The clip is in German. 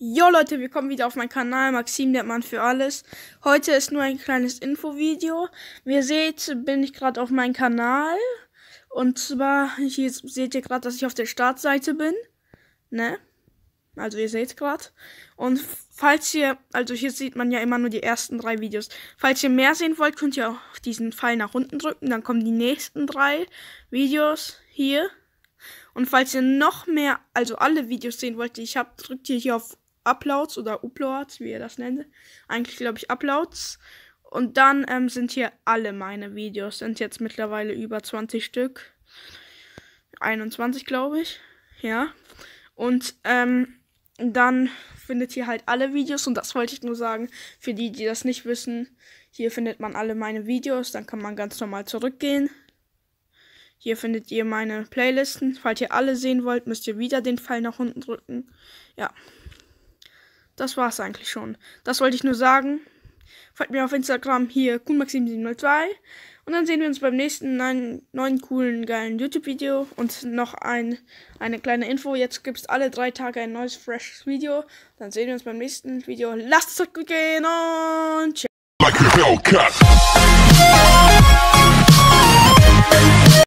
Jo Leute, willkommen wieder auf meinem Kanal, Maxim der Mann für alles. Heute ist nur ein kleines Infovideo. Wie ihr seht, bin ich gerade auf meinem Kanal. Und zwar, hier seht ihr gerade, dass ich auf der Startseite bin. Ne? Also ihr seht gerade. Und falls ihr, also hier sieht man ja immer nur die ersten drei Videos. Falls ihr mehr sehen wollt, könnt ihr auch diesen Pfeil nach unten drücken. Dann kommen die nächsten drei Videos hier. Und falls ihr noch mehr, also alle Videos sehen wollt, die ich habe, drückt ihr hier auf Uploads oder Uploads, wie ihr das nennt. Eigentlich glaube ich Uploads. Und dann ähm, sind hier alle meine Videos. Sind jetzt mittlerweile über 20 Stück. 21 glaube ich. Ja. Und ähm, dann findet ihr halt alle Videos. Und das wollte ich nur sagen. Für die, die das nicht wissen. Hier findet man alle meine Videos. Dann kann man ganz normal zurückgehen. Hier findet ihr meine Playlisten. Falls ihr alle sehen wollt, müsst ihr wieder den Pfeil nach unten drücken. Ja das war's eigentlich schon. Das wollte ich nur sagen. Folgt mir auf Instagram hier coolmaxim702 und dann sehen wir uns beim nächsten neuen, neuen coolen, geilen YouTube-Video. Und noch ein, eine kleine Info. Jetzt gibt es alle drei Tage ein neues, freshes Video. Dann sehen wir uns beim nächsten Video. Lasst es euch gut gehen und ciao.